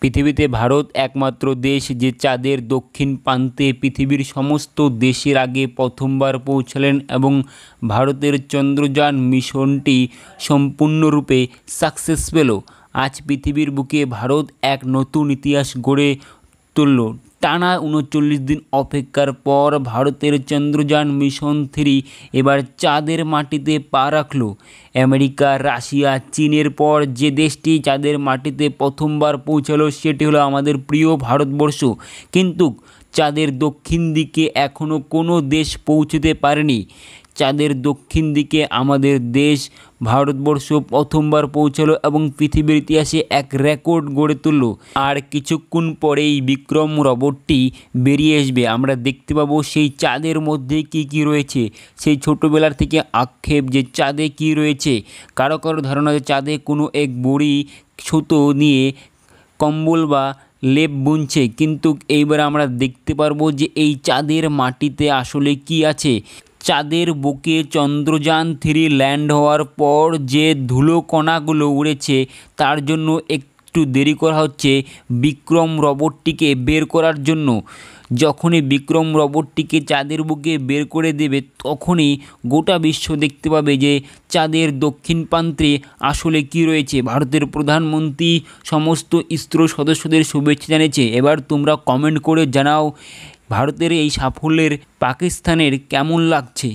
পৃথিবীতে ভারত একমাত্র দেশ যে চাঁদের দক্ষিণ প্রান্তে পৃথিবীর সমস্ত দেশের আগে প্রথমবার পৌঁছালেন এবং ভারতের চন্দ্রযান মিশনটি সম্পূর্ণরূপে সাকসেস পেল আজ পৃথিবীর বুকে ভারত এক নতুন ইতিহাস গড়ে তুলল টানা উনচল্লিশ দিন অপেক্ষার পর ভারতের চন্দ্রযান মিশন থ্রি এবার চাঁদের মাটিতে পা রাখল আমেরিকা রাশিয়া চীনের পর যে দেশটি চাঁদের মাটিতে প্রথমবার পৌঁছালো সেটি হলো আমাদের প্রিয় ভারতবর্ষ কিন্তু চাঁদের দক্ষিণ দিকে এখনও কোনো দেশ পৌঁছতে পারেনি চাঁদের দক্ষিণ দিকে আমাদের দেশ ভারতবর্ষ প্রথমবার পৌঁছালো এবং পৃথিবীর ইতিহাসে এক রেকর্ড গড়ে তুলল আর কিছুক্ষণ পরেই বিক্রম রবটটি বেরিয়ে আসবে আমরা দেখতে পাবো সেই চাঁদের মধ্যে কি কি রয়েছে সেই ছোটোবেলার থেকে আক্ষেপ যে চাঁদে কি রয়েছে কারো কারো ধারণা যে চাঁদে কোনো এক বড়ি সুতো নিয়ে কম্বল বা লেপ বুনছে কিন্তু এইবার আমরা দেখতে পারবো যে এই চাঁদের মাটিতে আসলে কি আছে চাঁদের বুকে চন্দ্রযান থ্রি ল্যান্ড হওয়ার পর যে ধুলোকণাগুলো উড়েছে তার জন্য একটু দেরি করা হচ্ছে বিক্রম রবটটিকে বের করার জন্য যখনই বিক্রম রবটটিকে চাঁদের বুকে বের করে দেবে তখনই গোটা বিশ্ব দেখতে পাবে যে চাঁদের দক্ষিণ প্রান্তে আসলে কি রয়েছে ভারতের প্রধানমন্ত্রী সমস্ত ইসরো সদস্যদের শুভেচ্ছা জানিয়েছে এবার তোমরা কমেন্ট করে জানাও ভারতের এই সাফল্যের পাকিস্তানের কেমন লাগছে